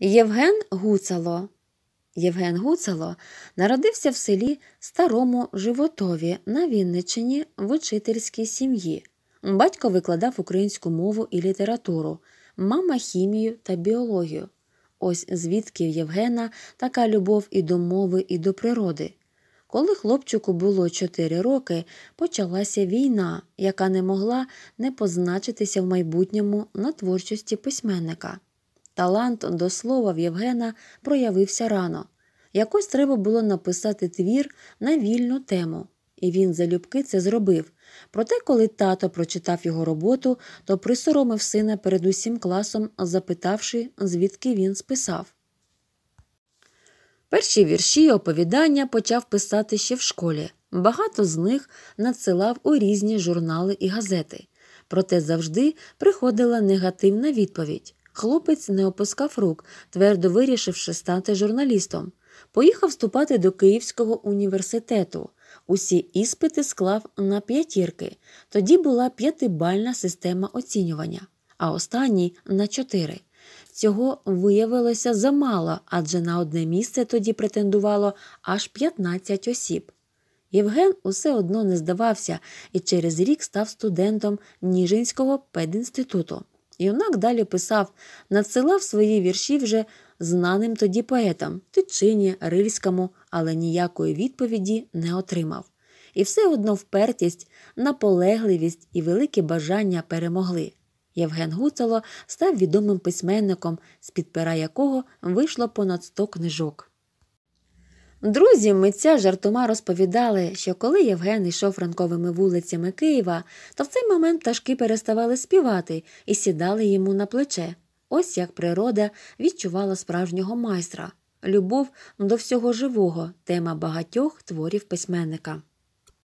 Євген Гуцало. Євген Гуцало народився в селі Старому Животові на Вінниччині в учительській сім'ї. Батько викладав українську мову і літературу, мама хімію та біологію. Ось звідки в Євгена така любов і до мови, і до природи. Коли хлопчику було 4 роки, почалася війна, яка не могла не позначитися в майбутньому на творчості письменника. Талант до слова в Євгена проявився рано. Якось треба було написати твір на вільну тему, і він залюбки це зробив. Проте, коли тато прочитав його роботу, то присоромив сина перед усім класом, запитавши, звідки він списав. Перші вірші і оповідання почав писати ще в школі. Багато з них надсилав у різні журнали і газети. Проте завжди приходила негативна відповідь. Хлопець не опускав рук, твердо вирішивши стати журналістом. Поїхав вступати до Київського університету. Усі іспити склав на п'ятірки. Тоді була п'ятибальна система оцінювання, а останній на чотири. Цього виявилося замало, адже на одне місце тоді претендувало аж 15 осіб. Євген усе одно не здавався і через рік став студентом Ніжинського пединституту. Юнак далі писав, надсилав свої вірші вже знаним тоді поетам Тичині, Рильському, але ніякої відповіді не отримав. І все одно впертість, наполегливість і велике бажання перемогли. Євген Гуцало став відомим письменником, з під пера якого вийшло понад 100 книжок. Друзі митця жартома розповідали, що коли Євген йшов ранковими вулицями Києва, то в цей момент пташки переставали співати і сідали йому на плече. Ось як природа відчувала справжнього майстра любов до всього живого, тема багатьох творів письменника.